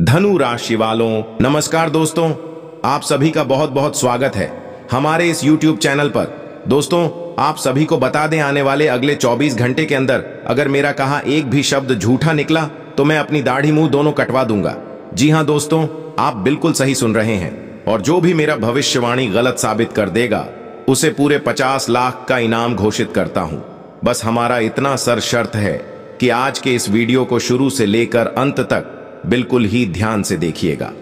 धनु राशि वालों नमस्कार दोस्तों आप सभी का बहुत बहुत स्वागत है हमारे इस YouTube चैनल पर दोस्तों आप सभी को बता दें आने वाले अगले 24 घंटे के अंदर अगर मेरा कहा एक भी शब्द झूठा निकला तो मैं अपनी दाढ़ी मुंह दोनों कटवा दूंगा जी हाँ दोस्तों आप बिल्कुल सही सुन रहे हैं और जो भी मेरा भविष्यवाणी गलत साबित कर देगा उसे पूरे पचास लाख का इनाम घोषित करता हूं बस हमारा इतना सर शर्त है कि आज के इस वीडियो को शुरू से लेकर अंत तक बिल्कुल ही ध्यान से देखिएगा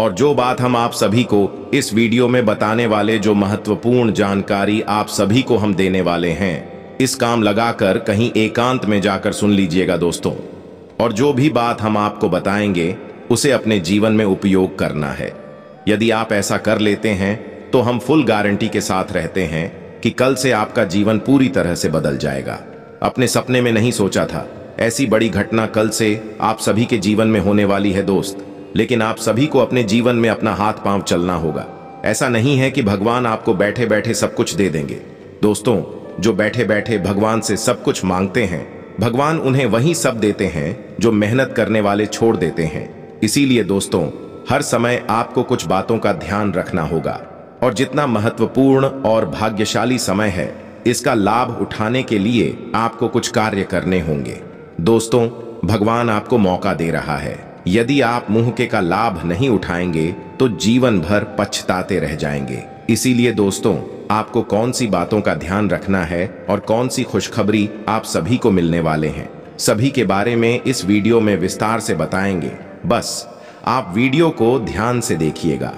और जो बात हम आप सभी को इस वीडियो में बताने वाले जो महत्वपूर्ण जानकारी आप सभी को हम देने वाले हैं इस काम लगाकर कहीं एकांत में जाकर सुन लीजिएगा दोस्तों और जो भी बात हम आपको बताएंगे उसे अपने जीवन में उपयोग करना है यदि आप ऐसा कर लेते हैं तो हम फुल गारंटी के साथ रहते हैं कि कल से आपका जीवन पूरी तरह से बदल जाएगा अपने सपने में नहीं सोचा था ऐसी बड़ी घटना कल से आप सभी के जीवन में होने वाली है दोस्त लेकिन आप सभी को अपने जीवन में अपना हाथ पांव चलना होगा ऐसा नहीं है कि भगवान आपको बैठे बैठे सब कुछ दे देंगे दोस्तों जो बैठे बैठे भगवान से सब कुछ मांगते हैं भगवान उन्हें वही सब देते हैं जो मेहनत करने वाले छोड़ देते हैं इसीलिए दोस्तों हर समय आपको कुछ बातों का ध्यान रखना होगा और जितना महत्वपूर्ण और भाग्यशाली समय है इसका लाभ उठाने के लिए आपको कुछ कार्य करने होंगे दोस्तों भगवान आपको मौका दे रहा है यदि आप मुंह के का लाभ नहीं उठाएंगे तो जीवन भर पछताते रह जाएंगे इसीलिए दोस्तों आपको कौन सी बातों का ध्यान रखना है और कौन सी खुशखबरी आप सभी को मिलने वाले हैं सभी के बारे में इस वीडियो में विस्तार से बताएंगे बस आप वीडियो को ध्यान से देखिएगा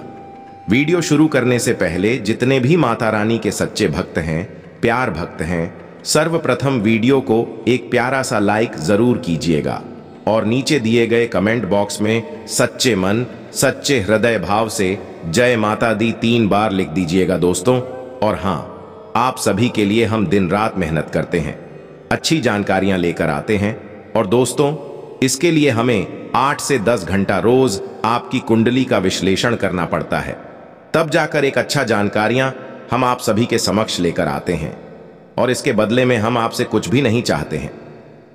वीडियो शुरू करने से पहले जितने भी माता रानी के सच्चे भक्त हैं प्यार भक्त हैं सर्वप्रथम वीडियो को एक प्यारा सा लाइक ज़रूर कीजिएगा और नीचे दिए गए कमेंट बॉक्स में सच्चे मन सच्चे हृदय भाव से जय माता दी तीन बार लिख दीजिएगा दोस्तों और हाँ आप सभी के लिए हम दिन रात मेहनत करते हैं अच्छी जानकारियां लेकर आते हैं और दोस्तों इसके लिए हमें आठ से दस घंटा रोज आपकी कुंडली का विश्लेषण करना पड़ता है तब जाकर एक अच्छा जानकारियां हम आप सभी के समक्ष लेकर आते हैं और इसके बदले में हम आपसे कुछ भी नहीं चाहते हैं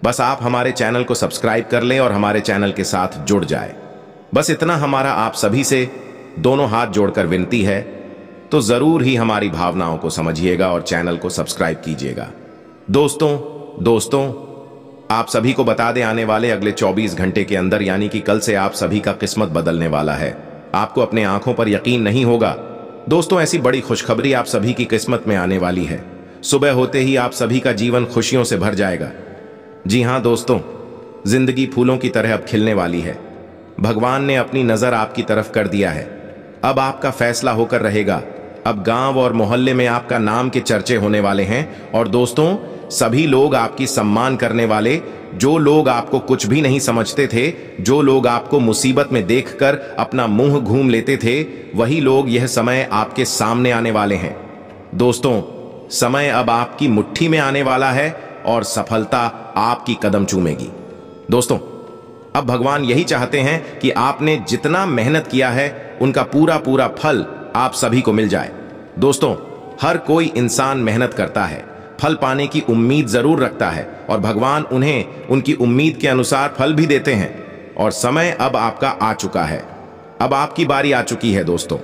बस आप हमारे चैनल को सब्सक्राइब कर लें और हमारे चैनल के साथ जुड़ जाए बस इतना हमारा आप सभी से दोनों हाथ जोड़कर विनती है तो ज़रूर ही हमारी भावनाओं को समझिएगा और चैनल को सब्सक्राइब कीजिएगा दोस्तों दोस्तों आप सभी को बता दें आने वाले अगले 24 घंटे के अंदर यानी कि कल से आप सभी का किस्मत बदलने वाला है आपको अपने आंखों पर यकीन नहीं होगा दोस्तों ऐसी बड़ी खुशखबरी आप सभी की किस्मत में आने वाली है सुबह होते ही आप सभी का जीवन खुशियों से भर जाएगा जी हां दोस्तों जिंदगी फूलों की तरह अब खिलने वाली है भगवान ने अपनी नज़र आपकी तरफ कर दिया है अब आपका फैसला होकर रहेगा अब गांव और मोहल्ले में आपका नाम के चर्चे होने वाले हैं और दोस्तों सभी लोग आपकी सम्मान करने वाले जो लोग आपको कुछ भी नहीं समझते थे जो लोग आपको मुसीबत में देखकर अपना मुंह घूम लेते थे वही लोग यह समय आपके सामने आने वाले हैं दोस्तों समय अब आपकी मुट्ठी में आने वाला है और सफलता आपकी कदम चूमेगी दोस्तों अब भगवान यही चाहते हैं कि आपने जितना मेहनत किया है उनका पूरा पूरा फल आप सभी को मिल जाए दोस्तों हर कोई इंसान मेहनत करता है फल पाने की उम्मीद जरूर रखता है और भगवान उन्हें उनकी उम्मीद के अनुसार फल भी देते हैं और समय अब आपका आ चुका है अब आपकी बारी आ चुकी है दोस्तों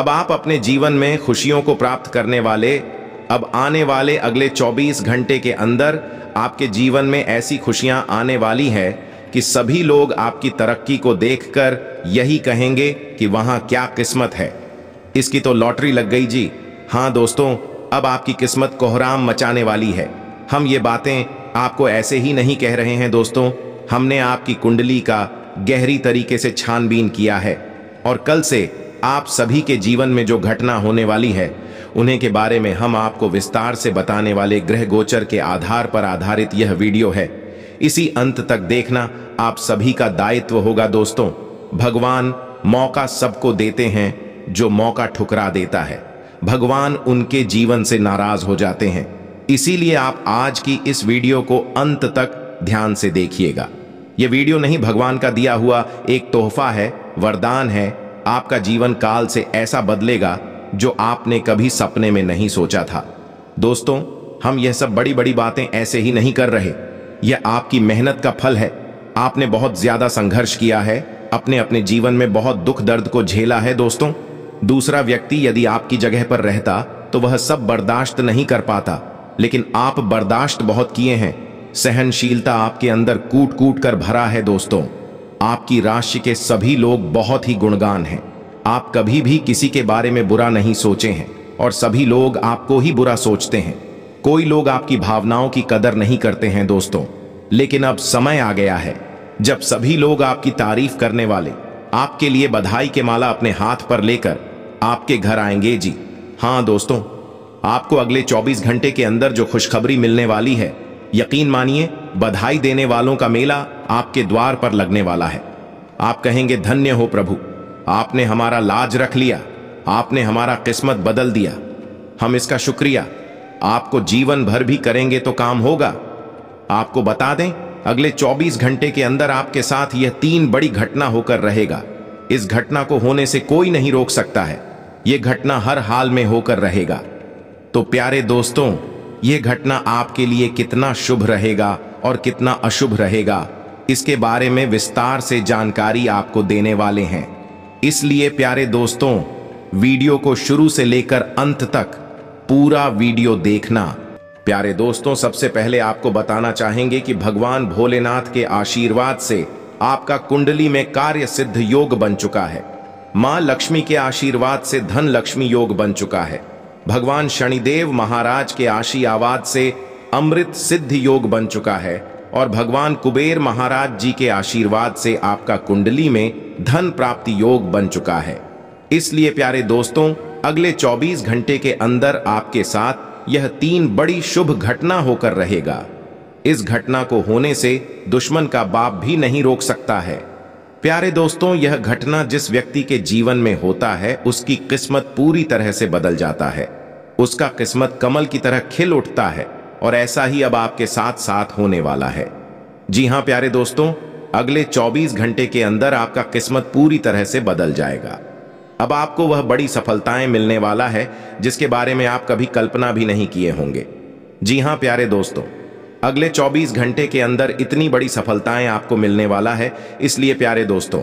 अब आप अपने जीवन में खुशियों को प्राप्त करने वाले अब आने वाले अगले 24 घंटे के अंदर आपके जीवन में ऐसी खुशियां आने वाली है कि सभी लोग आपकी तरक्की को देखकर यही कहेंगे कि वहां क्या किस्मत है इसकी तो लॉटरी लग गई जी हाँ दोस्तों अब आपकी किस्मत कोहराम मचाने वाली है हम ये बातें आपको ऐसे ही नहीं कह रहे हैं दोस्तों हमने आपकी कुंडली का गहरी तरीके से छानबीन किया है और कल से आप सभी के जीवन में जो घटना होने वाली है उन्हें के बारे में हम आपको विस्तार से बताने वाले ग्रह गोचर के आधार पर आधारित यह वीडियो है इसी अंत तक देखना आप सभी का दायित्व होगा दोस्तों भगवान मौका सबको देते हैं जो मौका ठुकरा देता है भगवान उनके जीवन से नाराज हो जाते हैं इसीलिए आप आज की इस वीडियो को अंत तक ध्यान से देखिएगा यह वीडियो नहीं भगवान का दिया हुआ एक तोहफा है वरदान है आपका जीवन काल से ऐसा बदलेगा जो आपने कभी सपने में नहीं सोचा था दोस्तों हम यह सब बड़ी बड़ी बातें ऐसे ही नहीं कर रहे यह आपकी मेहनत का फल है आपने बहुत ज्यादा संघर्ष किया है अपने अपने जीवन में बहुत दुख दर्द को झेला है दोस्तों दूसरा व्यक्ति यदि आपकी जगह पर रहता तो वह सब बर्दाश्त नहीं कर पाता लेकिन आप बर्दाश्त बहुत किए हैं सहनशीलता आपके अंदर कूट कूट कर भरा है दोस्तों आपकी राशि के सभी लोग बहुत ही गुणगान हैं आप कभी भी किसी के बारे में बुरा नहीं सोचे हैं और सभी लोग आपको ही बुरा सोचते हैं कोई लोग आपकी भावनाओं की कदर नहीं करते हैं दोस्तों लेकिन अब समय आ गया है जब सभी लोग आपकी तारीफ करने वाले आपके लिए बधाई के माला अपने हाथ पर लेकर आपके घर आएंगे जी हाँ दोस्तों आपको अगले 24 घंटे के अंदर जो खुशखबरी मिलने वाली है यकीन मानिए बधाई देने वालों का मेला आपके द्वार पर लगने वाला है आप कहेंगे धन्य हो प्रभु आपने हमारा लाज रख लिया आपने हमारा किस्मत बदल दिया हम इसका शुक्रिया आपको जीवन भर भी करेंगे तो काम होगा आपको बता दें अगले 24 घंटे के अंदर आपके साथ यह तीन बड़ी घटना होकर रहेगा इस घटना को होने से कोई नहीं रोक सकता है यह घटना हर हाल में होकर रहेगा तो प्यारे दोस्तों यह घटना आपके लिए कितना शुभ रहेगा और कितना अशुभ रहेगा इसके बारे में विस्तार से जानकारी आपको देने वाले हैं इसलिए प्यारे दोस्तों वीडियो को शुरू से लेकर अंत तक पूरा वीडियो देखना प्यारे दोस्तों सबसे पहले आपको बताना चाहेंगे कि भगवान भोलेनाथ के आशीर्वाद से आपका कुंडली में कार्य सिद्ध योग बन चुका है मां लक्ष्मी के आशीर्वाद से धन लक्ष्मी योग बन चुका है भगवान शनिदेव महाराज के आशी आवाद से अमृत सिद्ध योग बन चुका है और भगवान कुबेर महाराज जी के आशीर्वाद से आपका कुंडली में धन प्राप्ति योग बन चुका है इसलिए प्यारे दोस्तों अगले 24 घंटे के अंदर आपके साथ यह तीन बड़ी शुभ घटना होकर रहेगा इस घटना को होने से दुश्मन का बाप भी नहीं रोक सकता है प्यारे दोस्तों यह घटना जिस व्यक्ति के जीवन में होता है उसकी किस्मत पूरी तरह से बदल जाता है उसका किस्मत कमल की तरह खिल उठता है और ऐसा ही अब आपके साथ साथ होने वाला है जी हाँ प्यारे दोस्तों अगले 24 घंटे के अंदर आपका किस्मत पूरी तरह से बदल जाएगा अब आपको वह बड़ी सफलताएं मिलने वाला है जिसके बारे में आप कभी कल्पना भी नहीं किए होंगे जी हां प्यारे दोस्तों अगले 24 घंटे के अंदर इतनी बड़ी सफलताएं आपको मिलने वाला है इसलिए प्यारे दोस्तों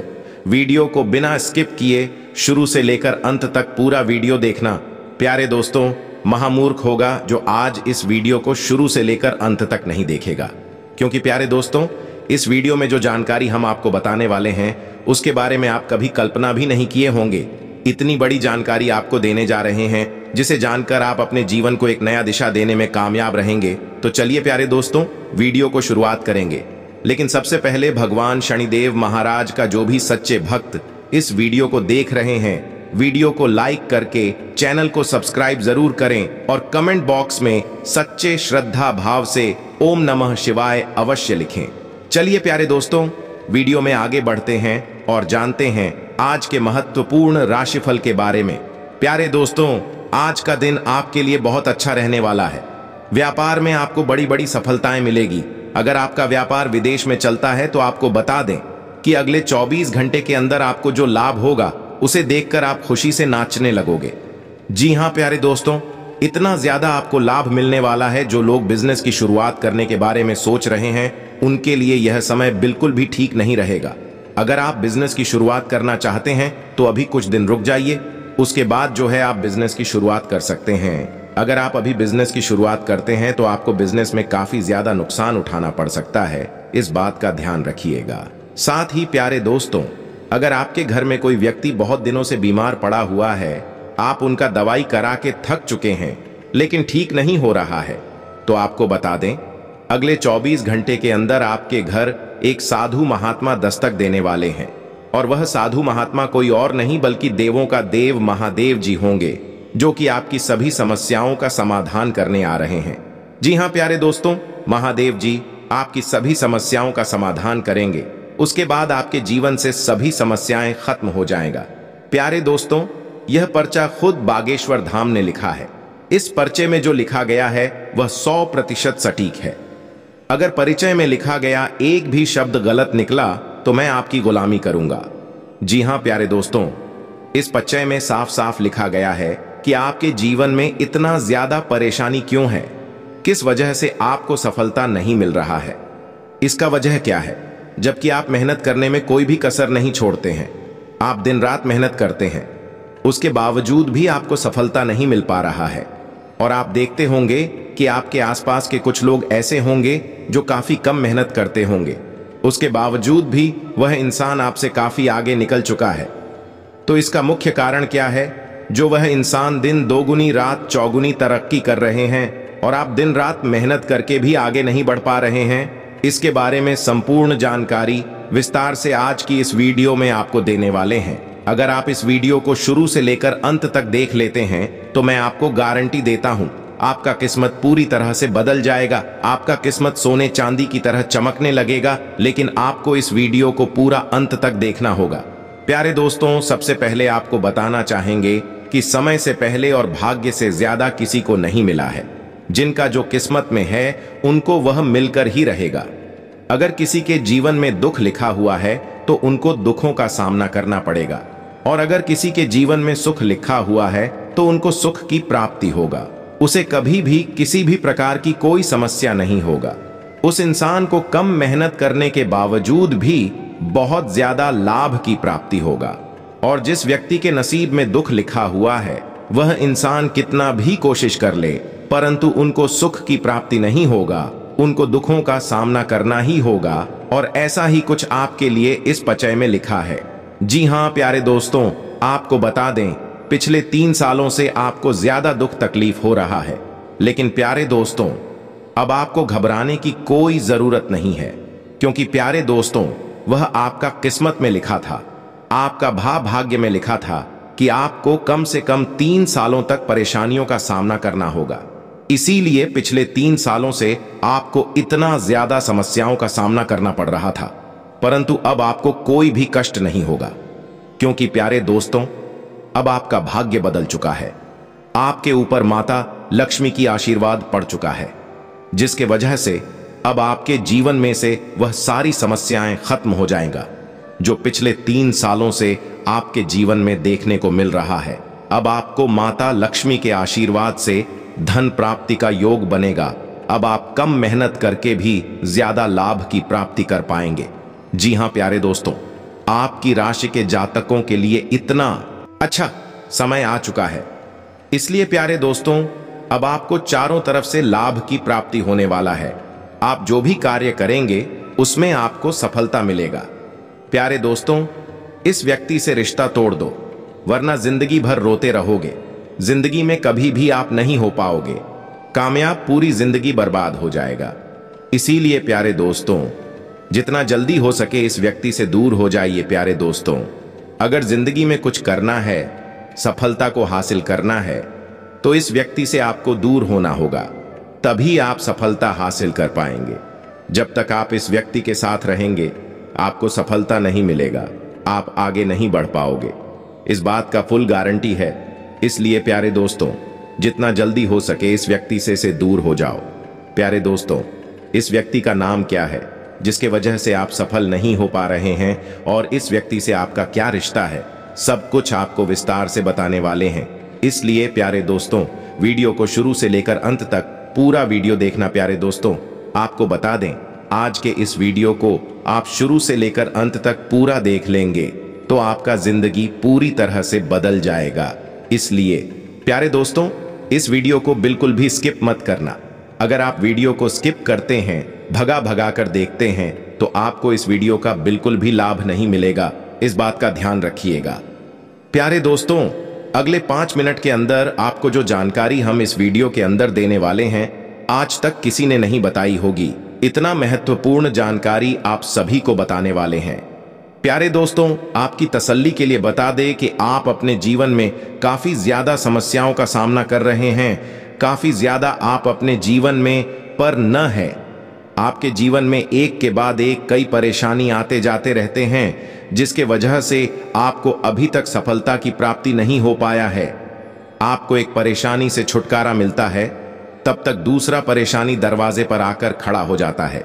वीडियो को बिना स्किप किए शुरू से लेकर अंत तक पूरा वीडियो देखना प्यारे दोस्तों महामूर्ख होगा जो आज इस वीडियो को शुरू से लेकर अंत तक नहीं देखेगा क्योंकि प्यारे दोस्तों इस वीडियो में जो जानकारी हम आपको बताने वाले हैं उसके बारे में आप कभी कल्पना भी नहीं किए होंगे इतनी बड़ी जानकारी आपको देने जा रहे हैं जिसे जानकर आप अपने जीवन को एक नया दिशा देने में कामयाब रहेंगे तो चलिए प्यारे दोस्तों वीडियो को शुरुआत करेंगे लेकिन सबसे पहले भगवान शनिदेव महाराज का जो भी सच्चे भक्त इस वीडियो को देख रहे हैं वीडियो को लाइक करके चैनल को सब्सक्राइब जरूर करें और कमेंट बॉक्स में सच्चे श्रद्धा भाव से ओम नमः शिवाय अवश्य लिखें चलिए प्यारे दोस्तों वीडियो में आगे बढ़ते हैं और जानते हैं आज के महत्वपूर्ण राशिफल के बारे में प्यारे दोस्तों आज का दिन आपके लिए बहुत अच्छा रहने वाला है व्यापार में आपको बड़ी बड़ी सफलताएं मिलेगी अगर आपका व्यापार विदेश में चलता है तो आपको बता दें कि अगले 24 घंटे के अंदर आपको जो लाभ होगा उसे देखकर आप खुशी से नाचने लगोगे जी हाँ प्यारे दोस्तों इतना ज्यादा आपको लाभ मिलने वाला है जो लोग बिजनेस की शुरुआत करने के बारे में सोच रहे हैं उनके लिए यह समय बिल्कुल भी ठीक नहीं रहेगा अगर आप बिजनेस की शुरुआत करना चाहते हैं तो अभी कुछ दिन रुक जाइए उसके बाद जो है आप बिजनेस की शुरुआत कर सकते हैं अगर आप अभी बिजनेस की शुरुआत करते हैं तो आपको बिजनेस में काफी ज्यादा नुकसान उठाना पड़ सकता है इस बात का ध्यान रखिएगा साथ ही प्यारे दोस्तों अगर आपके घर में कोई व्यक्ति बहुत दिनों से बीमार पड़ा हुआ है आप उनका दवाई करा के थक चुके हैं लेकिन ठीक नहीं हो रहा है तो आपको बता दें अगले 24 घंटे के अंदर आपके घर एक साधु महात्मा दस्तक देने वाले हैं और वह साधु महात्मा कोई और नहीं बल्कि देवों का देव महादेव जी होंगे जो कि आपकी सभी समस्याओं का समाधान करने आ रहे हैं जी हाँ प्यारे दोस्तों महादेव जी आपकी सभी समस्याओं का समाधान करेंगे उसके बाद आपके जीवन से सभी समस्याएं खत्म हो जाएगा प्यारे दोस्तों यह पर्चा खुद बागेश्वर धाम ने लिखा है इस पर्चे में जो लिखा गया है वह सौ प्रतिशत सटीक है अगर परिचय में लिखा गया एक भी शब्द गलत निकला तो मैं आपकी गुलामी करूंगा जी हां प्यारे दोस्तों इस परिचय में साफ साफ लिखा गया है कि आपके जीवन में इतना ज्यादा परेशानी क्यों है किस वजह से आपको सफलता नहीं मिल रहा है इसका वजह क्या है जबकि आप मेहनत करने में कोई भी कसर नहीं छोड़ते हैं आप दिन रात मेहनत करते हैं उसके बावजूद भी आपको सफलता नहीं मिल पा रहा है और आप देखते होंगे कि आपके आसपास के कुछ लोग ऐसे होंगे जो काफ़ी कम मेहनत करते होंगे उसके बावजूद भी वह इंसान आपसे काफ़ी आगे निकल चुका है तो इसका मुख्य कारण क्या है जो वह इंसान दिन दोगुनी रात चौगुनी तरक्की कर रहे हैं और आप दिन रात मेहनत करके भी आगे नहीं बढ़ पा रहे हैं इसके बारे में संपूर्ण जानकारी विस्तार से आज की इस वीडियो में आपको देने वाले हैं अगर आप इस वीडियो को शुरू से लेकर अंत तक देख लेते हैं तो मैं आपको गारंटी देता हूं आपका किस्मत पूरी तरह से बदल जाएगा आपका किस्मत सोने चांदी की तरह चमकने लगेगा लेकिन आपको इस वीडियो को पूरा अंत तक देखना होगा प्यारे दोस्तों सबसे पहले आपको बताना चाहेंगे कि समय से पहले और भाग्य से ज्यादा किसी को नहीं मिला है जिनका जो किस्मत में है उनको वह मिलकर ही रहेगा अगर किसी के जीवन में दुख लिखा हुआ है तो उनको दुखों का सामना करना पड़ेगा और अगर किसी के जीवन में सुख लिखा हुआ है तो उनको सुख की प्राप्ति होगा उसे कभी भी किसी भी प्रकार की कोई समस्या नहीं होगा उस इंसान को कम मेहनत करने के बावजूद भी बहुत ज्यादा लाभ की प्राप्ति होगा और जिस व्यक्ति के नसीब में दुख लिखा हुआ है वह इंसान कितना भी कोशिश कर ले परंतु उनको सुख की प्राप्ति नहीं होगा उनको दुखों का सामना करना ही होगा और ऐसा ही कुछ आपके लिए इस पचय में लिखा है जी हाँ प्यारे दोस्तों आपको बता दें पिछले तीन सालों से आपको ज्यादा दुख तकलीफ हो रहा है लेकिन प्यारे दोस्तों अब आपको घबराने की कोई जरूरत नहीं है क्योंकि प्यारे दोस्तों वह आपका किस्मत में लिखा था आपका भा भाग्य में लिखा था कि आपको कम से कम तीन सालों तक परेशानियों का सामना करना होगा इसीलिए पिछले तीन सालों से आपको इतना ज्यादा समस्याओं का सामना करना पड़ रहा था परंतु अब आपको कोई भी कष्ट नहीं होगा क्योंकि प्यारे दोस्तों अब आपका भाग्य बदल चुका है आपके ऊपर माता लक्ष्मी की आशीर्वाद पड़ चुका है जिसके वजह से अब आपके जीवन में से वह सारी समस्याएं खत्म हो जाएगा जो पिछले तीन सालों से आपके जीवन में देखने को मिल रहा है अब आपको माता लक्ष्मी के आशीर्वाद से धन प्राप्ति का योग बनेगा अब आप कम मेहनत करके भी ज्यादा लाभ की प्राप्ति कर पाएंगे जी हां प्यारे दोस्तों आपकी राशि के जातकों के लिए इतना अच्छा समय आ चुका है इसलिए प्यारे दोस्तों अब आपको चारों तरफ से लाभ की प्राप्ति होने वाला है आप जो भी कार्य करेंगे उसमें आपको सफलता मिलेगा प्यारे दोस्तों इस व्यक्ति से रिश्ता तोड़ दो वरना जिंदगी भर रोते रहोगे जिंदगी में कभी भी आप नहीं हो पाओगे कामयाब पूरी जिंदगी बर्बाद हो जाएगा इसीलिए प्यारे दोस्तों जितना जल्दी हो सके इस व्यक्ति से दूर हो जाइए प्यारे दोस्तों अगर जिंदगी में कुछ करना है सफलता को हासिल करना है तो इस व्यक्ति से आपको दूर होना होगा तभी आप सफलता हासिल कर पाएंगे जब तक आप इस व्यक्ति के साथ रहेंगे आपको सफलता नहीं मिलेगा आप आगे नहीं बढ़ पाओगे इस बात का फुल गारंटी है इसलिए प्यारे दोस्तों जितना जल्दी हो सके इस व्यक्ति से से दूर हो जाओ प्यारे दोस्तों इस व्यक्ति का नाम क्या है जिसके वजह से आप सफल नहीं हो पा रहे हैं और इस व्यक्ति से आपका क्या रिश्ता है सब कुछ आपको विस्तार से बताने वाले हैं इसलिए प्यारे दोस्तों वीडियो को शुरू से लेकर अंत तक पूरा वीडियो देखना प्यारे दोस्तों आपको बता दें आज के इस वीडियो को आप शुरू से लेकर अंत तक पूरा देख लेंगे तो आपका जिंदगी पूरी तरह से बदल जाएगा इसलिए प्यारे दोस्तों इस वीडियो को बिल्कुल भी स्किप मत करना अगर आप वीडियो को स्किप करते हैं भगा भगा कर देखते हैं तो आपको इस वीडियो का बिल्कुल भी लाभ नहीं मिलेगा इस बात का ध्यान रखिएगा प्यारे दोस्तों अगले पांच मिनट के अंदर आपको जो जानकारी हम इस वीडियो के अंदर देने वाले हैं आज तक किसी ने नहीं बताई होगी इतना महत्वपूर्ण जानकारी आप सभी को बताने वाले हैं प्यारे दोस्तों आपकी तसल्ली के लिए बता दें कि आप अपने जीवन में काफ़ी ज़्यादा समस्याओं का सामना कर रहे हैं काफ़ी ज़्यादा आप अपने जीवन में पर न है आपके जीवन में एक के बाद एक कई परेशानी आते जाते रहते हैं जिसके वजह से आपको अभी तक सफलता की प्राप्ति नहीं हो पाया है आपको एक परेशानी से छुटकारा मिलता है तब तक दूसरा परेशानी दरवाजे पर आकर खड़ा हो जाता है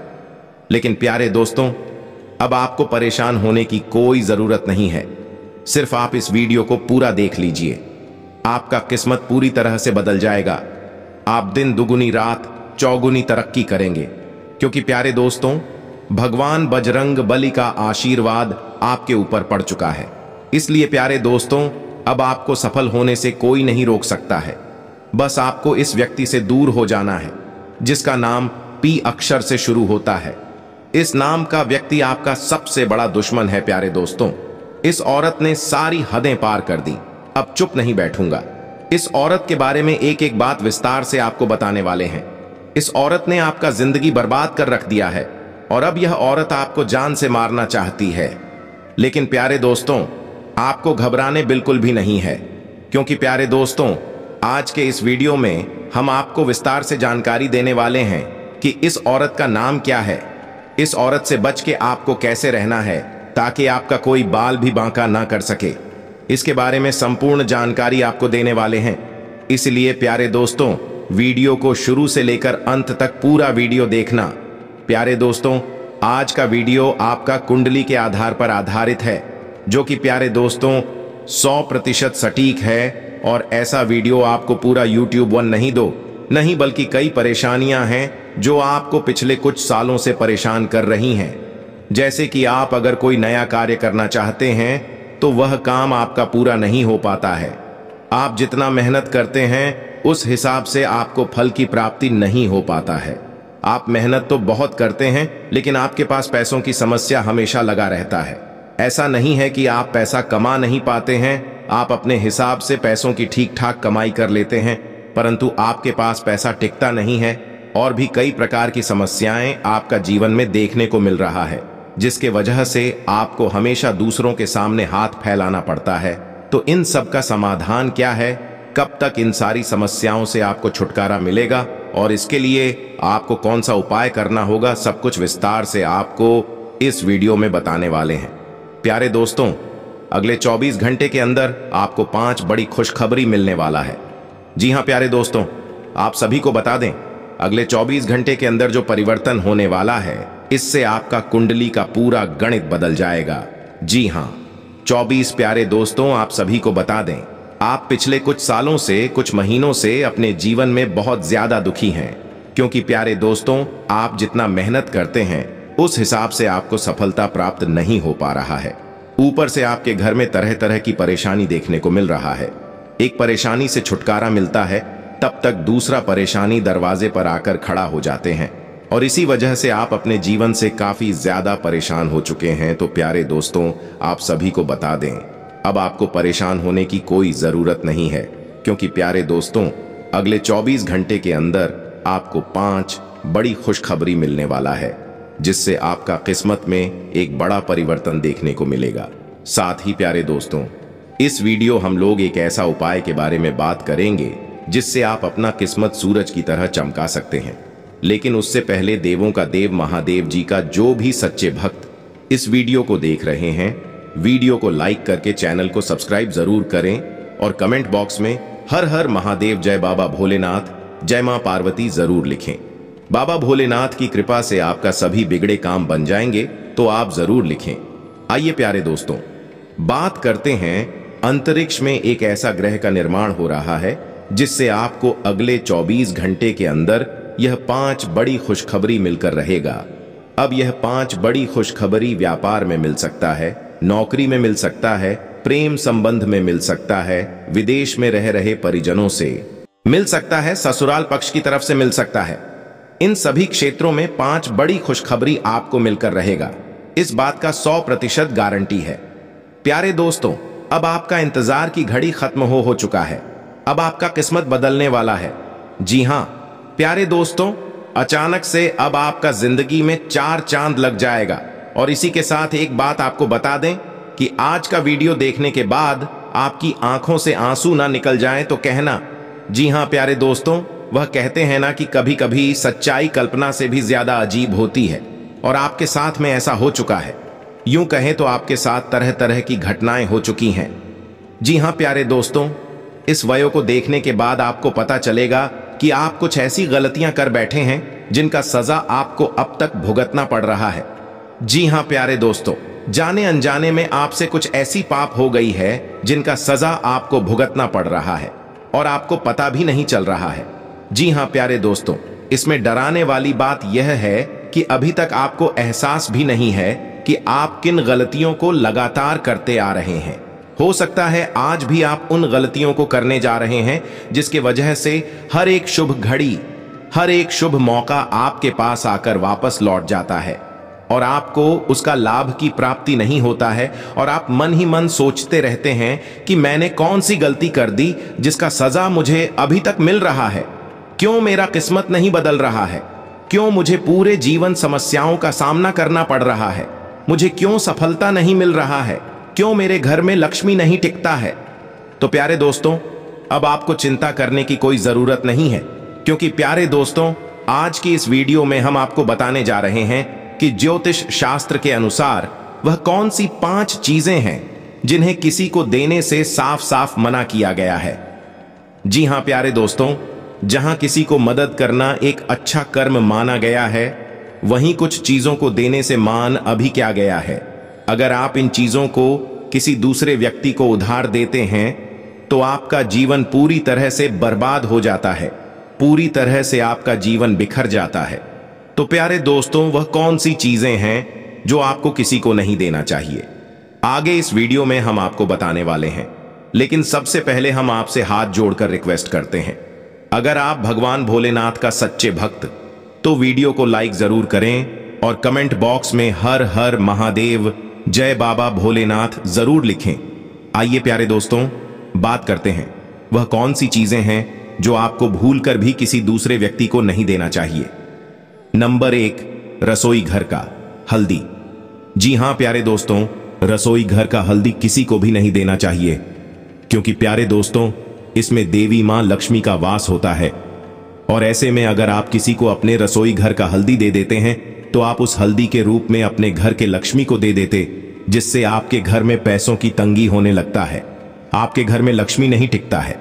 लेकिन प्यारे दोस्तों अब आपको परेशान होने की कोई ज़रूरत नहीं है सिर्फ आप इस वीडियो को पूरा देख लीजिए आपका किस्मत पूरी तरह से बदल जाएगा आप दिन दुगुनी रात चौगुनी तरक्की करेंगे क्योंकि प्यारे दोस्तों भगवान बजरंग बलि का आशीर्वाद आपके ऊपर पड़ चुका है इसलिए प्यारे दोस्तों अब आपको सफल होने से कोई नहीं रोक सकता है बस आपको इस व्यक्ति से दूर हो जाना है जिसका नाम पी अक्षर से शुरू होता है इस नाम का व्यक्ति आपका सबसे बड़ा दुश्मन है प्यारे दोस्तों इस औरत ने सारी हदें पार कर दी अब चुप नहीं बैठूंगा इस औरत के बारे में एक एक बात विस्तार से आपको बताने वाले हैं इस औरत ने आपका जिंदगी बर्बाद कर रख दिया है और अब यह औरत आपको जान से मारना चाहती है लेकिन प्यारे दोस्तों आपको घबराने बिल्कुल भी नहीं है क्योंकि प्यारे दोस्तों आज के इस वीडियो में हम आपको विस्तार से जानकारी देने वाले हैं कि इस औरत का नाम क्या है इस औरत से बच के आपको कैसे रहना है ताकि आपका कोई बाल भी बांका ना कर सके इसके बारे में संपूर्ण जानकारी आपको देने वाले हैं इसलिए प्यारे दोस्तों वीडियो को शुरू से लेकर अंत तक पूरा वीडियो देखना प्यारे दोस्तों आज का वीडियो आपका कुंडली के आधार पर आधारित है जो कि प्यारे दोस्तों 100 प्रतिशत सटीक है और ऐसा वीडियो आपको पूरा यूट्यूब वन नहीं दो नहीं बल्कि कई परेशानियां हैं जो आपको पिछले कुछ सालों से परेशान कर रही हैं जैसे कि आप अगर कोई नया कार्य करना चाहते हैं तो वह काम आपका पूरा नहीं हो पाता है आप जितना मेहनत करते हैं उस हिसाब से आपको फल की प्राप्ति नहीं हो पाता है आप मेहनत तो बहुत करते हैं लेकिन आपके पास पैसों की समस्या हमेशा लगा रहता है ऐसा नहीं है कि आप पैसा कमा नहीं पाते हैं आप अपने हिसाब से पैसों की ठीक ठाक कमाई कर लेते हैं परंतु आपके पास पैसा टिकता नहीं है और भी कई प्रकार की समस्याएं आपका जीवन में देखने को मिल रहा है जिसके वजह से आपको हमेशा दूसरों के सामने हाथ फैलाना पड़ता है तो इन सब का समाधान क्या है कब तक इन सारी समस्याओं से आपको छुटकारा मिलेगा और इसके लिए आपको कौन सा उपाय करना होगा सब कुछ विस्तार से आपको इस वीडियो में बताने वाले हैं प्यारे दोस्तों अगले 24 घंटे के अंदर आपको पांच बड़ी खुशखबरी मिलने वाला है जी हाँ प्यारे दोस्तों आप सभी को बता दें अगले 24 घंटे के अंदर जो परिवर्तन होने वाला है इससे आपका कुंडली का पूरा गणित बदल जाएगा जी हाँ 24 प्यारे दोस्तों आप सभी को बता दें आप पिछले कुछ सालों से कुछ महीनों से अपने जीवन में बहुत ज्यादा दुखी हैं क्योंकि प्यारे दोस्तों आप जितना मेहनत करते हैं उस हिसाब से आपको सफलता प्राप्त नहीं हो पा रहा है ऊपर से आपके घर में तरह तरह की परेशानी देखने को मिल रहा है एक परेशानी से छुटकारा मिलता है तब तक दूसरा परेशानी दरवाजे पर आकर खड़ा हो जाते हैं और इसी वजह से आप अपने जीवन से काफ़ी ज़्यादा परेशान हो चुके हैं तो प्यारे दोस्तों आप सभी को बता दें अब आपको परेशान होने की कोई ज़रूरत नहीं है क्योंकि प्यारे दोस्तों अगले 24 घंटे के अंदर आपको पांच बड़ी खुशखबरी मिलने वाला है जिससे आपका किस्मत में एक बड़ा परिवर्तन देखने को मिलेगा साथ ही प्यारे दोस्तों इस वीडियो हम लोग एक ऐसा उपाय के बारे में बात करेंगे जिससे आप अपना किस्मत सूरज की तरह चमका सकते हैं लेकिन उससे पहले देवों का देव महादेव जी का जो भी सच्चे भक्त इस वीडियो को देख रहे हैं वीडियो को लाइक करके चैनल को सब्सक्राइब जरूर करें और कमेंट बॉक्स में हर हर महादेव जय बाबा भोलेनाथ जय मां पार्वती जरूर लिखें बाबा भोलेनाथ की कृपा से आपका सभी बिगड़े काम बन जाएंगे तो आप जरूर लिखें आइए प्यारे दोस्तों बात करते हैं अंतरिक्ष में एक ऐसा ग्रह का निर्माण हो रहा है जिससे आपको अगले 24 घंटे के अंदर यह पांच बड़ी खुशखबरी मिलकर रहेगा अब यह पांच बड़ी खुशखबरी व्यापार में मिल सकता है नौकरी में मिल सकता है प्रेम संबंध में मिल सकता है विदेश में रह रहे परिजनों से मिल सकता है ससुराल पक्ष की तरफ से मिल सकता है इन सभी क्षेत्रों में पांच बड़ी खुशखबरी आपको मिलकर रहेगा इस बात का सौ प्रतिशत गारंटी है प्यारे दोस्तों अब आपका इंतजार की घड़ी खत्म हो हो चुका है अब आपका किस्मत बदलने वाला है जी हाँ प्यारे दोस्तों अचानक से अब आपका जिंदगी में चार चांद लग जाएगा और इसी के साथ एक बात आपको बता दें कि आज का वीडियो देखने के बाद आपकी आंखों से आंसू ना निकल जाए तो कहना जी हाँ प्यारे दोस्तों वह कहते हैं ना कि कभी कभी सच्चाई कल्पना से भी ज्यादा अजीब होती है और आपके साथ में ऐसा हो चुका है यूं कहें तो आपके साथ तरह तरह की घटनाएं हो चुकी हैं जी हाँ प्यारे दोस्तों इस वयो को देखने के बाद आपको पता चलेगा कि आप कुछ ऐसी गलतियां कर बैठे हैं जिनका सजा आपको अब तक भुगतना पड़ रहा है जी हाँ प्यारे दोस्तों जाने अनजाने में आपसे कुछ ऐसी पाप हो गई है जिनका सजा आपको भुगतना पड़ रहा है और आपको पता भी नहीं चल रहा है जी हाँ प्यारे दोस्तों इसमें डराने वाली बात यह है कि अभी तक आपको एहसास भी नहीं है कि आप किन गलतियों को लगातार करते आ रहे हैं हो सकता है आज भी आप उन गलतियों को करने जा रहे हैं जिसके वजह से हर एक शुभ घड़ी हर एक शुभ मौका आपके पास आकर वापस लौट जाता है और आपको उसका लाभ की प्राप्ति नहीं होता है और आप मन ही मन सोचते रहते हैं कि मैंने कौन सी गलती कर दी जिसका सजा मुझे अभी तक मिल रहा है क्यों मेरा किस्मत नहीं बदल रहा है क्यों मुझे पूरे जीवन समस्याओं का सामना करना पड़ रहा है मुझे क्यों सफलता नहीं मिल रहा है क्यों मेरे घर में लक्ष्मी नहीं टिकता है तो प्यारे दोस्तों अब आपको चिंता करने की कोई ज़रूरत नहीं है क्योंकि प्यारे दोस्तों आज की इस वीडियो में हम आपको बताने जा रहे हैं कि ज्योतिष शास्त्र के अनुसार वह कौन सी पांच चीजें हैं जिन्हें किसी को देने से साफ साफ मना किया गया है जी हां प्यारे दोस्तों जहां किसी को मदद करना एक अच्छा कर्म माना गया है वहीं कुछ चीजों को देने से मान अभी क्या गया है अगर आप इन चीज़ों को किसी दूसरे व्यक्ति को उधार देते हैं तो आपका जीवन पूरी तरह से बर्बाद हो जाता है पूरी तरह से आपका जीवन बिखर जाता है तो प्यारे दोस्तों वह कौन सी चीज़ें हैं जो आपको किसी को नहीं देना चाहिए आगे इस वीडियो में हम आपको बताने वाले हैं लेकिन सबसे पहले हम आपसे हाथ जोड़कर रिक्वेस्ट करते हैं अगर आप भगवान भोलेनाथ का सच्चे भक्त तो वीडियो को लाइक जरूर करें और कमेंट बॉक्स में हर हर महादेव जय बाबा भोलेनाथ जरूर लिखें आइए प्यारे दोस्तों बात करते हैं वह कौन सी चीजें हैं जो आपको भूलकर भी किसी दूसरे व्यक्ति को नहीं देना चाहिए नंबर एक रसोई घर का हल्दी जी हां प्यारे दोस्तों रसोई घर का हल्दी किसी को भी नहीं देना चाहिए क्योंकि प्यारे दोस्तों इसमें देवी मां लक्ष्मी का वास होता है और ऐसे में अगर आप किसी को अपने रसोई घर का हल्दी दे देते हैं तो आप उस हल्दी के रूप में अपने घर के लक्ष्मी को दे देते जिससे आपके घर में पैसों की तंगी होने लगता है आपके घर में लक्ष्मी नहीं टिकता है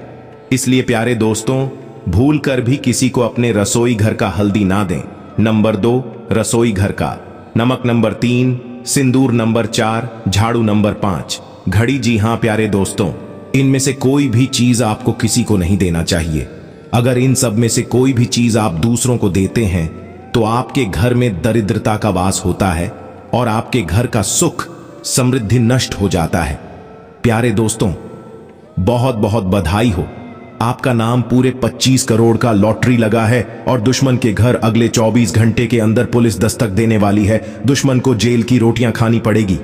इसलिए प्यारे दोस्तों भूल कर भी किसी को अपने रसोई घर का हल्दी ना दें नंबर दो रसोई घर का नमक नंबर तीन सिंदूर नंबर चार झाड़ू नंबर पांच घड़ी जी हाँ प्यारे दोस्तों इनमें से कोई भी चीज आपको किसी को नहीं देना चाहिए अगर इन सब में से कोई भी चीज आप दूसरों को देते हैं तो आपके घर में दरिद्रता का वास होता है और आपके घर का सुख समृद्धि नष्ट हो जाता है प्यारे दोस्तों बहुत बहुत बधाई हो आपका नाम पूरे 25 करोड़ का लॉटरी लगा है और दुश्मन के घर अगले 24 घंटे के अंदर पुलिस दस्तक देने वाली है दुश्मन को जेल की रोटियां खानी पड़ेगी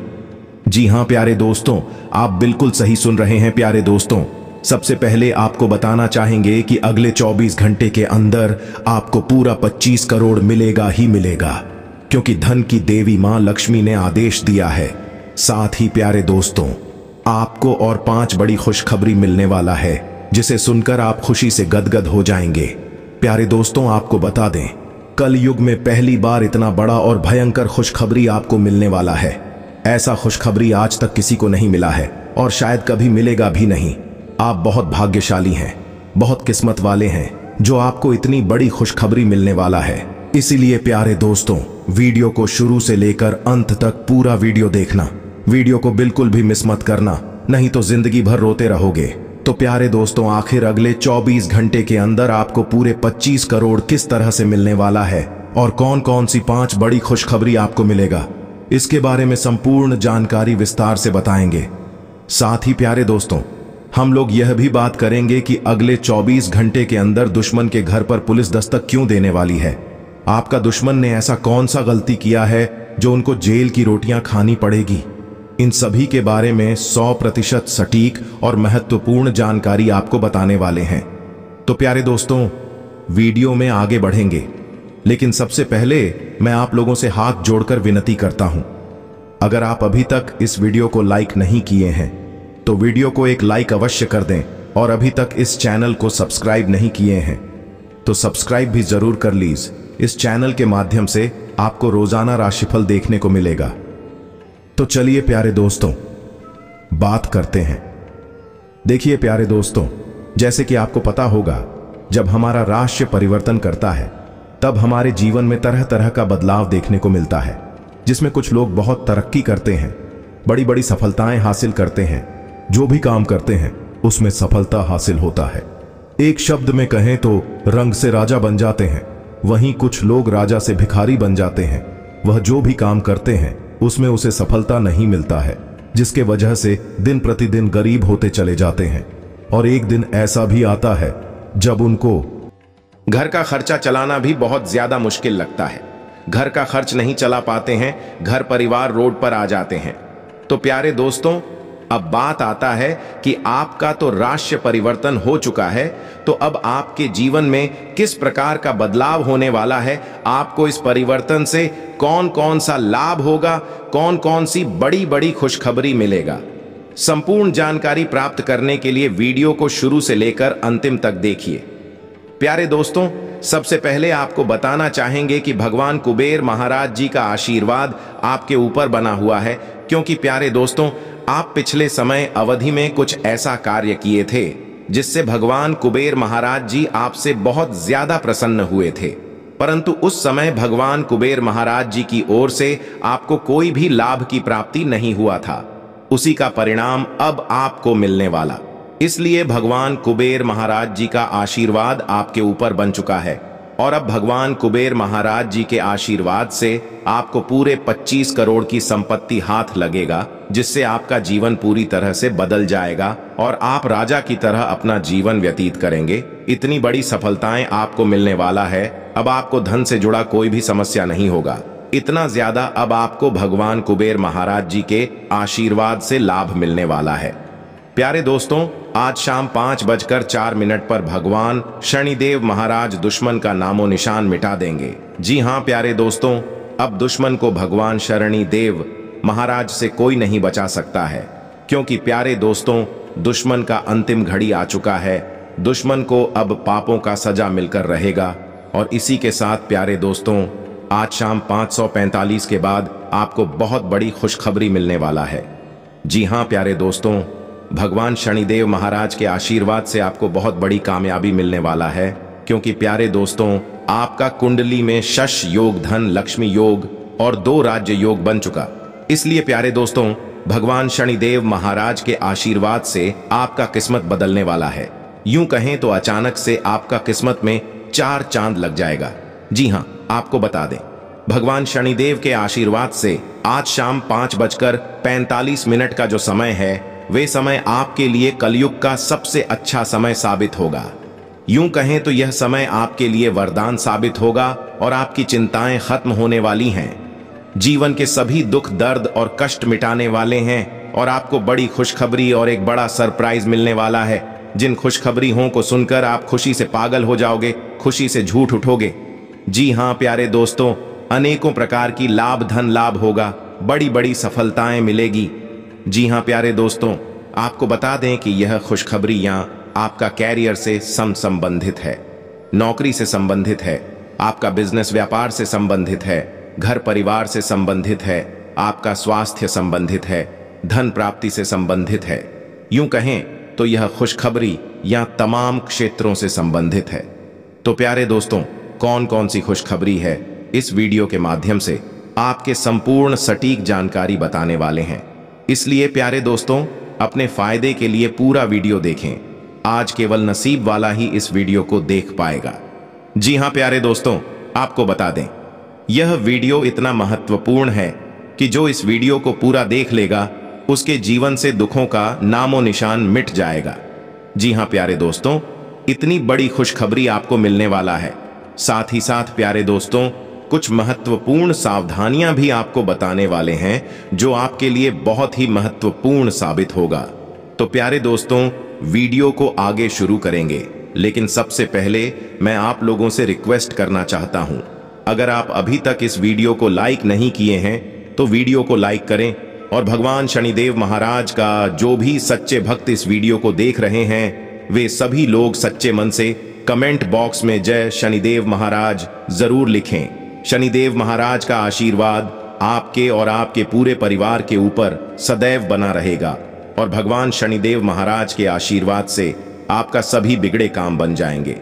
जी हां प्यारे दोस्तों आप बिल्कुल सही सुन रहे हैं प्यारे दोस्तों सबसे पहले आपको बताना चाहेंगे कि अगले 24 घंटे के अंदर आपको पूरा 25 करोड़ मिलेगा ही मिलेगा क्योंकि धन की देवी मां लक्ष्मी ने आदेश दिया है साथ ही प्यारे दोस्तों आपको और पांच बड़ी खुशखबरी मिलने वाला है जिसे सुनकर आप खुशी से गदगद हो जाएंगे प्यारे दोस्तों आपको बता दें कल युग में पहली बार इतना बड़ा और भयंकर खुशखबरी आपको मिलने वाला है ऐसा खुशखबरी आज तक किसी को नहीं मिला है और शायद कभी मिलेगा भी नहीं आप बहुत भाग्यशाली हैं बहुत किस्मत वाले हैं जो आपको इतनी बड़ी खुशखबरी मिलने वाला है इसीलिए प्यारे दोस्तों वीडियो को शुरू से लेकर अंत तक पूरा वीडियो देखना वीडियो को बिल्कुल भी मिस मत करना नहीं तो जिंदगी भर रोते रहोगे तो प्यारे दोस्तों आखिर अगले 24 घंटे के अंदर आपको पूरे 25 करोड़ किस तरह से मिलने वाला है और कौन कौन सी पांच बड़ी खुशखबरी आपको मिलेगा इसके बारे में संपूर्ण जानकारी विस्तार से बताएंगे साथ ही प्यारे दोस्तों हम लोग यह भी बात करेंगे कि अगले 24 घंटे के अंदर दुश्मन के घर पर पुलिस दस्तक क्यों देने वाली है आपका दुश्मन ने ऐसा कौन सा गलती किया है जो उनको जेल की रोटियां खानी पड़ेगी इन सभी के बारे में 100 प्रतिशत सटीक और महत्वपूर्ण जानकारी आपको बताने वाले हैं तो प्यारे दोस्तों वीडियो में आगे बढ़ेंगे लेकिन सबसे पहले मैं आप लोगों से हाथ जोड़कर विनती करता हूं अगर आप अभी तक इस वीडियो को लाइक नहीं किए हैं तो वीडियो को एक लाइक अवश्य कर दें और अभी तक इस चैनल को सब्सक्राइब नहीं किए हैं तो सब्सक्राइब भी जरूर कर लीज इस चैनल के माध्यम से आपको रोजाना राशिफल देखने को मिलेगा तो चलिए प्यारे दोस्तों बात करते हैं देखिए प्यारे दोस्तों जैसे कि आपको पता होगा जब हमारा राश्य परिवर्तन करता है तब हमारे जीवन में तरह तरह का बदलाव देखने को मिलता है जिसमें कुछ लोग बहुत तरक्की करते हैं बड़ी बड़ी सफलताएं हासिल करते हैं जो भी काम करते हैं उसमें सफलता हासिल होता है एक शब्द में कहें तो रंग से राजा बन जाते हैं वहीं कुछ लोग राजा से भिखारी बन जाते हैं वह जो भी काम करते हैं उसमें उसे सफलता नहीं मिलता है जिसके वजह से दिन प्रतिदिन गरीब होते चले जाते हैं और एक दिन ऐसा भी आता है जब उनको घर का खर्चा चलाना भी बहुत ज्यादा मुश्किल लगता है घर का खर्च नहीं चला पाते हैं घर परिवार रोड पर आ जाते हैं तो प्यारे दोस्तों अब बात आता है कि आपका तो राष्ट्र परिवर्तन हो चुका है तो अब आपके जीवन में किस प्रकार का बदलाव होने वाला है आपको इस परिवर्तन से कौन कौन सा लाभ होगा कौन कौन सी बड़ी बड़ी खुशखबरी मिलेगा संपूर्ण जानकारी प्राप्त करने के लिए वीडियो को शुरू से लेकर अंतिम तक देखिए प्यारे दोस्तों सबसे पहले आपको बताना चाहेंगे कि भगवान कुबेर महाराज जी का आशीर्वाद आपके ऊपर बना हुआ है क्योंकि प्यारे दोस्तों आप पिछले समय अवधि में कुछ ऐसा कार्य किए थे जिससे भगवान कुबेर महाराज जी आपसे बहुत ज्यादा प्रसन्न हुए थे परंतु उस समय भगवान कुबेर महाराज जी की ओर से आपको कोई भी लाभ की प्राप्ति नहीं हुआ था उसी का परिणाम अब आपको मिलने वाला इसलिए भगवान कुबेर महाराज जी का आशीर्वाद आपके ऊपर बन चुका है और अब भगवान कुबेर महाराज जी के आशीर्वाद से आपको पूरे 25 करोड़ की संपत्ति हाथ लगेगा जिससे आपका जीवन पूरी तरह से बदल जाएगा और आप राजा की तरह अपना जीवन व्यतीत करेंगे इतनी बड़ी सफलताएं आपको मिलने वाला है अब आपको धन से जुड़ा कोई भी समस्या नहीं होगा इतना ज्यादा अब आपको भगवान कुबेर महाराज जी के आशीर्वाद से लाभ मिलने वाला है प्यारे दोस्तों आज शाम पांच बजकर चार मिनट पर भगवान शनिदेव महाराज दुश्मन का नामो निशान मिटा देंगे जी हाँ प्यारे दोस्तों अब दुश्मन को भगवान शरणी देव महाराज से कोई नहीं बचा सकता है क्योंकि प्यारे दोस्तों दुश्मन का अंतिम घड़ी आ चुका है दुश्मन को अब पापों का सजा मिलकर रहेगा और इसी के साथ प्यारे दोस्तों आज शाम 545 के बाद आपको बहुत बड़ी खुशखबरी मिलने वाला है जी हाँ प्यारे दोस्तों भगवान शनिदेव महाराज के आशीर्वाद से आपको बहुत बड़ी कामयाबी मिलने वाला है क्योंकि प्यारे दोस्तों आपका कुंडली में शश योग धन लक्ष्मी योग और दो राज्य योग बन चुका इसलिए प्यारे दोस्तों भगवान शनिदेव महाराज के आशीर्वाद से आपका किस्मत बदलने वाला है यूं कहें तो अचानक से आपका किस्मत में चार चांद लग जाएगा जी हां आपको बता दें भगवान शनिदेव के आशीर्वाद से आज शाम पांच बजकर पैंतालीस मिनट का जो समय है वे समय आपके लिए कलयुग का सबसे अच्छा समय साबित होगा यूं कहें तो यह समय आपके लिए वरदान साबित होगा और आपकी चिंताएं खत्म होने वाली हैं जीवन के सभी दुख दर्द और कष्ट मिटाने वाले हैं और आपको बड़ी खुशखबरी और एक बड़ा सरप्राइज मिलने वाला है जिन खुशखबरियों को सुनकर आप खुशी से पागल हो जाओगे खुशी से झूठ उठोगे जी हाँ प्यारे दोस्तों अनेकों प्रकार की लाभ धन लाभ होगा बड़ी बड़ी सफलताएं मिलेगी जी हाँ प्यारे दोस्तों आपको बता दें कि यह खुशखबरी यहाँ आपका कैरियर से सम संबंधित है नौकरी से संबंधित है आपका बिजनेस व्यापार से संबंधित है घर परिवार से संबंधित है आपका स्वास्थ्य संबंधित है धन प्राप्ति से संबंधित है यूं कहें तो यह खुशखबरी यहाँ तमाम क्षेत्रों से संबंधित है तो प्यारे दोस्तों कौन कौन सी खुशखबरी है इस वीडियो के माध्यम से आपके संपूर्ण सटीक जानकारी बताने वाले हैं इसलिए प्यारे दोस्तों अपने फायदे के लिए पूरा वीडियो देखें आज केवल नसीब वाला ही इस वीडियो को देख पाएगा जी हां प्यारे दोस्तों आपको बता दें यह वीडियो इतना महत्वपूर्ण है कि जो इस वीडियो को पूरा देख लेगा उसके जीवन से दुखों का नामो निशान मिट जाएगा जी हां प्यारे दोस्तों इतनी बड़ी खुशखबरी आपको मिलने वाला है साथ ही साथ प्यारे दोस्तों कुछ महत्वपूर्ण सावधानियां भी आपको बताने वाले हैं जो आपके लिए बहुत ही महत्वपूर्ण साबित होगा तो प्यारे दोस्तों वीडियो को आगे शुरू करेंगे लेकिन सबसे पहले मैं आप लोगों से रिक्वेस्ट करना चाहता हूं अगर आप अभी तक इस वीडियो को लाइक नहीं किए हैं तो वीडियो को लाइक करें और भगवान शनिदेव महाराज का जो भी सच्चे भक्त इस वीडियो को देख रहे हैं वे सभी लोग सच्चे मन से कमेंट बॉक्स में जय शनिदेव महाराज जरूर लिखें शनिदेव महाराज का आशीर्वाद आपके और आपके पूरे परिवार के ऊपर सदैव बना रहेगा और भगवान शनिदेव महाराज के आशीर्वाद से आपका सभी बिगड़े काम बन जाएंगे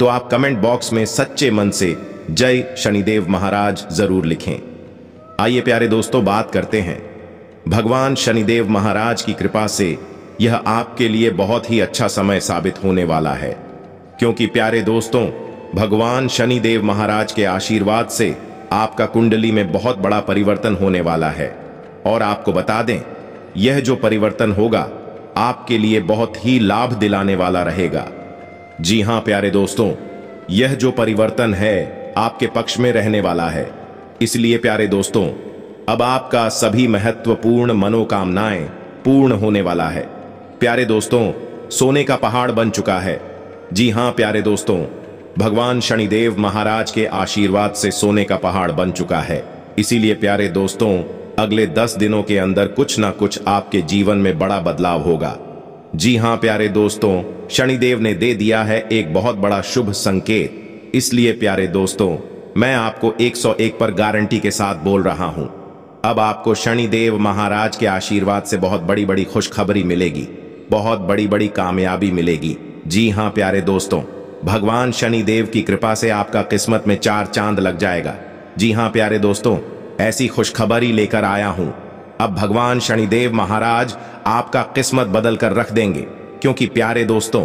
तो आप कमेंट बॉक्स में सच्चे मन से जय शनिदेव महाराज जरूर लिखें आइए प्यारे दोस्तों बात करते हैं भगवान शनिदेव महाराज की कृपा से यह आपके लिए बहुत ही अच्छा समय साबित होने वाला है क्योंकि प्यारे दोस्तों भगवान शनिदेव महाराज के आशीर्वाद से आपका कुंडली में बहुत बड़ा परिवर्तन होने वाला है और आपको बता दें यह जो परिवर्तन होगा आपके लिए बहुत ही लाभ दिलाने वाला रहेगा जी हां प्यारे दोस्तों यह जो परिवर्तन है आपके पक्ष में रहने वाला है इसलिए प्यारे दोस्तों अब आपका सभी महत्वपूर्ण मनोकामनाएं पूर्ण होने वाला है प्यारे दोस्तों सोने का पहाड़ बन चुका है जी हां प्यारे दोस्तों भगवान शनिदेव महाराज के आशीर्वाद से सोने का पहाड़ बन चुका है इसीलिए प्यारे दोस्तों अगले दस दिनों के अंदर कुछ ना कुछ आपके जीवन में बड़ा बदलाव होगा जी हाँ प्यारे दोस्तों शनिदेव ने दे दिया है एक बहुत बड़ा शुभ संकेत इसलिए प्यारे दोस्तों मैं आपको 101 पर गारंटी के साथ बोल रहा हूं अब आपको शनिदेव महाराज के आशीर्वाद से बहुत बड़ी बड़ी खुशखबरी मिलेगी बहुत बड़ी बड़ी कामयाबी मिलेगी जी हाँ प्यारे दोस्तों भगवान शनिदेव की कृपा से आपका किस्मत में चार चांद लग जाएगा जी हाँ प्यारे दोस्तों ऐसी खुशखबरी लेकर आया हूं अब भगवान शनिदेव महाराज आपका किस्मत बदल कर रख देंगे क्योंकि प्यारे दोस्तों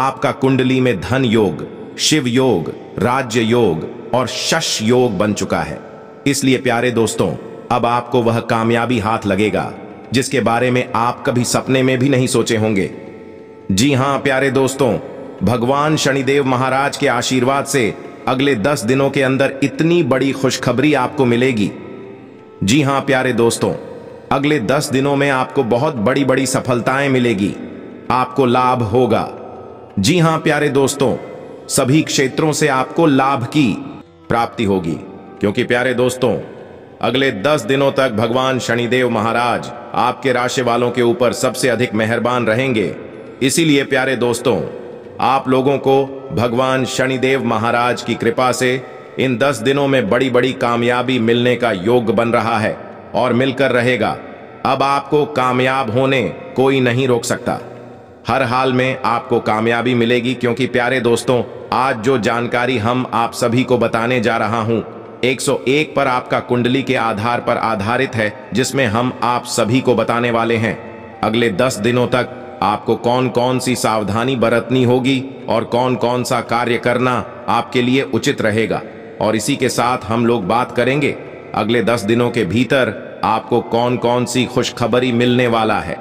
आपका कुंडली में धन योग शिव योग राज्य योग और शश योग बन चुका है इसलिए प्यारे दोस्तों अब आपको वह कामयाबी हाथ लगेगा जिसके बारे में आप कभी सपने में भी नहीं सोचे होंगे जी हां प्यारे दोस्तों भगवान शनिदेव महाराज के आशीर्वाद से अगले दस दिनों के अंदर इतनी बड़ी खुशखबरी आपको मिलेगी जी हां प्यारे दोस्तों अगले दस दिनों में आपको बहुत बड़ी बड़ी सफलताएं मिलेगी आपको लाभ होगा जी हां प्यारे दोस्तों सभी क्षेत्रों से आपको लाभ की प्राप्ति होगी क्योंकि प्यारे दोस्तों अगले दस दिनों तक भगवान शनिदेव महाराज आपके राशि वालों के ऊपर सबसे अधिक मेहरबान रहेंगे इसीलिए प्यारे दोस्तों आप लोगों को भगवान शनिदेव महाराज की कृपा से इन दस दिनों में बड़ी बड़ी कामयाबी मिलने का योग बन रहा है और मिलकर रहेगा अब आपको कामयाब होने कोई नहीं रोक सकता हर हाल में आपको कामयाबी मिलेगी क्योंकि प्यारे दोस्तों आज जो जानकारी हम आप सभी को बताने जा रहा हूं 101 पर आपका कुंडली के आधार पर आधारित है जिसमें हम आप सभी को बताने वाले हैं अगले 10 दिनों तक आपको कौन कौन सी सावधानी बरतनी होगी और कौन कौन सा कार्य करना आपके लिए उचित रहेगा और इसी के साथ हम लोग बात करेंगे अगले दस दिनों के भीतर आपको कौन कौन सी खुशखबरी मिलने वाला है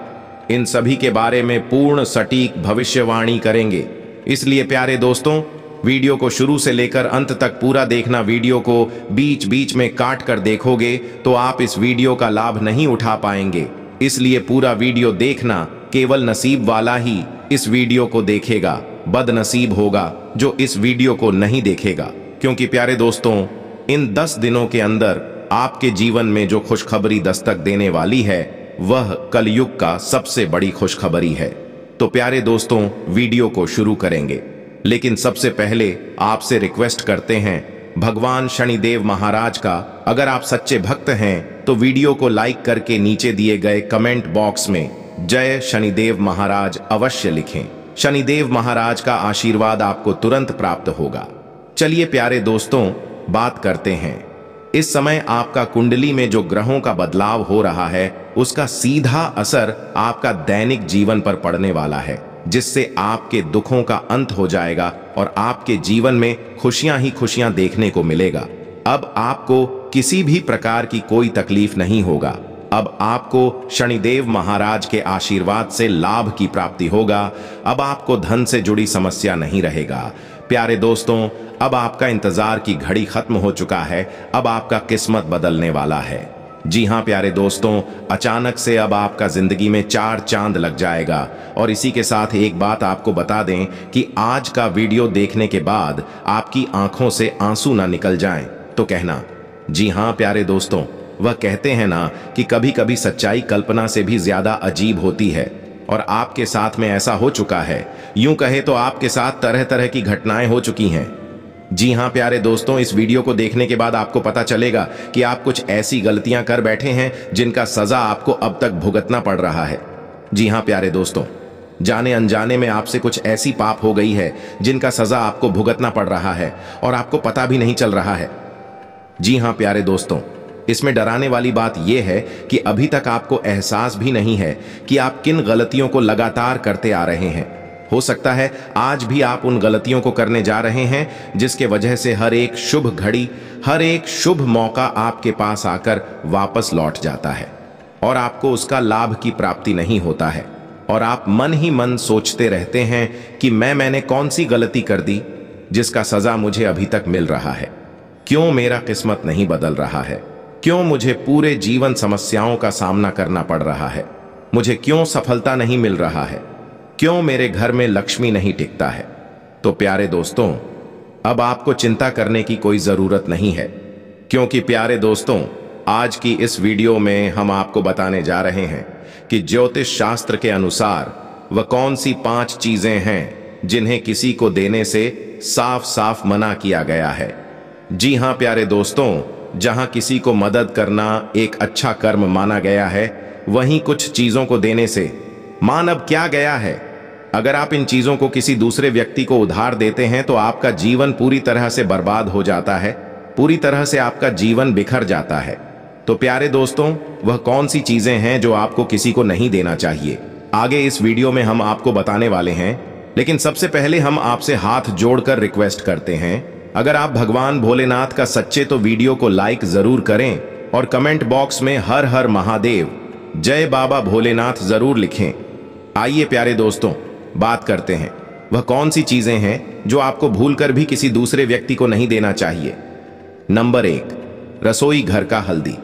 इन सभी के बारे में पूर्ण सटीक भविष्यवाणी करेंगे इसलिए प्यारे दोस्तों वीडियो को शुरू से लेकर अंत तक पूरा देखना वीडियो को बीच बीच में काट कर देखोगे तो आप इस वीडियो का लाभ नहीं उठा पाएंगे इसलिए पूरा वीडियो देखना केवल नसीब वाला ही इस वीडियो को देखेगा बदनसीब होगा जो इस वीडियो को नहीं देखेगा क्योंकि प्यारे दोस्तों इन दस दिनों के अंदर आपके जीवन में जो खुशखबरी दस्तक देने वाली है वह कलयुग का सबसे बड़ी खुशखबरी है तो प्यारे दोस्तों वीडियो को शुरू करेंगे लेकिन सबसे पहले आपसे रिक्वेस्ट करते हैं भगवान शनिदेव महाराज का अगर आप सच्चे भक्त हैं तो वीडियो को लाइक करके नीचे दिए गए कमेंट बॉक्स में जय शनिदेव महाराज अवश्य लिखें शनिदेव महाराज का आशीर्वाद आपको तुरंत प्राप्त होगा चलिए प्यारे दोस्तों बात करते हैं इस समय आपका कुंडली में जो ग्रहों का बदलाव हो रहा है उसका सीधा असर आपका दैनिक जीवन पर पड़ने वाला है जिससे आपके दुखों का अंत हो जाएगा और आपके जीवन में खुशियां ही खुशियां देखने को मिलेगा अब आपको किसी भी प्रकार की कोई तकलीफ नहीं होगा अब आपको शनिदेव महाराज के आशीर्वाद से लाभ की प्राप्ति होगा अब आपको धन से जुड़ी समस्या नहीं रहेगा प्यारे दोस्तों अब आपका इंतजार की घड़ी खत्म हो चुका है अब आपका किस्मत बदलने वाला है जी हाँ प्यारे दोस्तों अचानक से अब आपका ज़िंदगी में चार चांद लग जाएगा और इसी के साथ एक बात आपको बता दें कि आज का वीडियो देखने के बाद आपकी आंखों से आंसू ना निकल जाएं तो कहना जी हाँ प्यारे दोस्तों वह कहते हैं ना कि कभी कभी सच्चाई कल्पना से भी ज्यादा अजीब होती है और आपके साथ में ऐसा हो चुका है यूं कहे तो आपके साथ तरह तरह की घटनाएं हो चुकी हैं जी हाँ प्यारे दोस्तों इस वीडियो को देखने के बाद आपको पता चलेगा कि आप कुछ ऐसी गलतियां कर बैठे हैं जिनका सजा आपको अब तक भुगतना पड़ रहा है जी हाँ प्यारे दोस्तों जाने अनजाने में आपसे कुछ ऐसी पाप हो गई है जिनका सजा आपको भुगतना पड़ रहा है और आपको पता भी नहीं चल रहा है जी हाँ प्यारे दोस्तों इसमें डराने वाली बात यह है कि अभी तक आपको एहसास भी नहीं है कि आप किन गलतियों को लगातार करते आ रहे हैं हो सकता है आज भी आप उन गलतियों को करने जा रहे हैं जिसके वजह से हर एक शुभ घड़ी हर एक शुभ मौका आपके पास आकर वापस लौट जाता है और आपको उसका लाभ की प्राप्ति नहीं होता है और आप मन ही मन सोचते रहते हैं कि मैं मैंने कौन सी गलती कर दी जिसका सजा मुझे अभी तक मिल रहा है क्यों मेरा किस्मत नहीं बदल रहा है क्यों मुझे पूरे जीवन समस्याओं का सामना करना पड़ रहा है मुझे क्यों सफलता नहीं मिल रहा है क्यों मेरे घर में लक्ष्मी नहीं टिकता है तो प्यारे दोस्तों अब आपको चिंता करने की कोई ज़रूरत नहीं है क्योंकि प्यारे दोस्तों आज की इस वीडियो में हम आपको बताने जा रहे हैं कि ज्योतिष शास्त्र के अनुसार वह कौन सी पांच चीजें हैं जिन्हें किसी को देने से साफ साफ मना किया गया है जी हां प्यारे दोस्तों जहां किसी को मदद करना एक अच्छा कर्म माना गया है वहीं कुछ चीज़ों को देने से मान अब क्या गया है अगर आप इन चीज़ों को किसी दूसरे व्यक्ति को उधार देते हैं तो आपका जीवन पूरी तरह से बर्बाद हो जाता है पूरी तरह से आपका जीवन बिखर जाता है तो प्यारे दोस्तों वह कौन सी चीज़ें हैं जो आपको किसी को नहीं देना चाहिए आगे इस वीडियो में हम आपको बताने वाले हैं लेकिन सबसे पहले हम आपसे हाथ जोड़कर रिक्वेस्ट करते हैं अगर आप भगवान भोलेनाथ का सच्चे तो वीडियो को लाइक जरूर करें और कमेंट बॉक्स में हर हर महादेव जय बाबा भोलेनाथ जरूर लिखें आइए प्यारे दोस्तों बात करते हैं वह कौन सी चीजें हैं जो आपको भूलकर भी किसी दूसरे व्यक्ति को नहीं देना चाहिए नंबर एक रसोई घर का हल्दी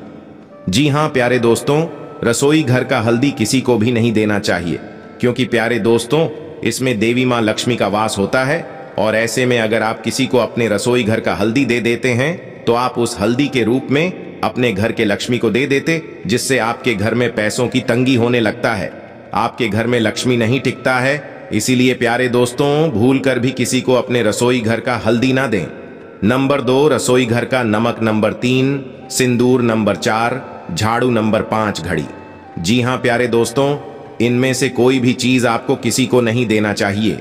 जी हाँ प्यारे दोस्तों रसोई घर का हल्दी किसी को भी नहीं देना चाहिए क्योंकि प्यारे दोस्तों इसमें देवी माँ लक्ष्मी का वास होता है और ऐसे में अगर आप किसी को अपने रसोई घर का हल्दी दे देते हैं तो आप उस हल्दी के रूप में अपने घर के लक्ष्मी को दे देते जिससे आपके घर में पैसों की तंगी होने लगता है आपके घर में लक्ष्मी नहीं टिकता है इसीलिए प्यारे दोस्तों भूल कर भी किसी को अपने रसोई घर का हल्दी ना दें नंबर दो रसोई घर का नमक नंबर तीन सिंदूर नंबर चार झाड़ू नंबर पांच घड़ी जी हाँ प्यारे दोस्तों इनमें से कोई भी चीज़ आपको किसी को नहीं देना चाहिए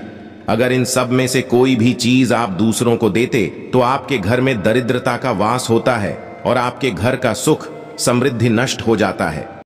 अगर इन सब में से कोई भी चीज आप दूसरों को देते तो आपके घर में दरिद्रता का वास होता है और आपके घर का सुख समृद्धि नष्ट हो जाता है